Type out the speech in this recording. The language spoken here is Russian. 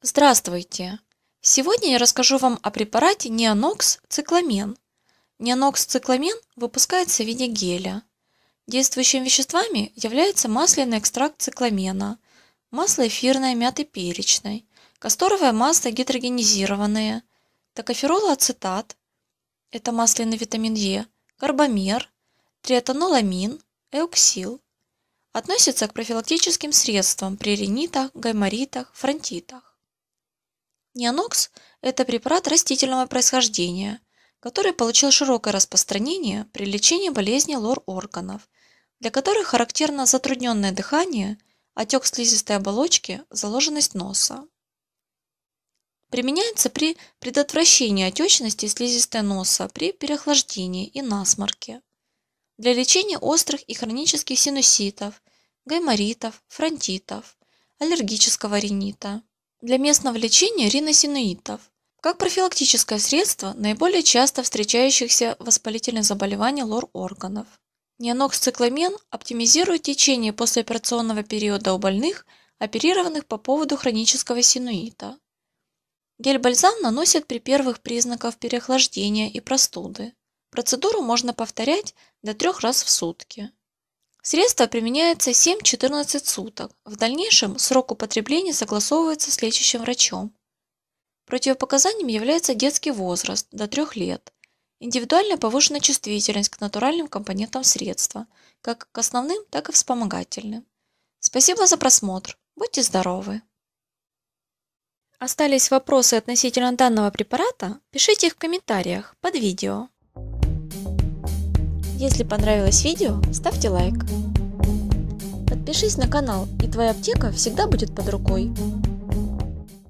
Здравствуйте! Сегодня я расскажу вам о препарате Неонокс цикламен. Неонокс цикламен выпускается в виде геля. Действующими веществами является масляный экстракт цикламена, масло эфирное мяты перечной, касторовое масло гидрогенизированное, токоферол ацетат. это масляный витамин Е, карбамер, триэтаноламин, эуксил. Относится к профилактическим средствам при ринитах, гайморитах, фронтитах. Неонокс – это препарат растительного происхождения, который получил широкое распространение при лечении болезней лор-органов, для которых характерно затрудненное дыхание, отек слизистой оболочки, заложенность носа. Применяется при предотвращении отечности слизистой носа, при переохлаждении и насморке. Для лечения острых и хронических синуситов, гайморитов, фронтитов, аллергического ринита. Для местного лечения риносинуитов. Как профилактическое средство наиболее часто встречающихся воспалительных заболеваний лор-органов. Неоноксцикламен оптимизирует течение послеоперационного периода у больных, оперированных по поводу хронического синуита. Гель-бальзам наносят при первых признаках переохлаждения и простуды. Процедуру можно повторять до трех раз в сутки. Средство применяется 7-14 суток. В дальнейшем срок употребления согласовывается с лечащим врачом. Противопоказанием является детский возраст до 3 лет, индивидуальная повышенная чувствительность к натуральным компонентам средства, как к основным, так и вспомогательным. Спасибо за просмотр. Будьте здоровы! остались вопросы относительно данного препарата, пишите их в комментариях под видео. Если понравилось видео, ставьте лайк. Подпишись на канал, и твоя аптека всегда будет под рукой.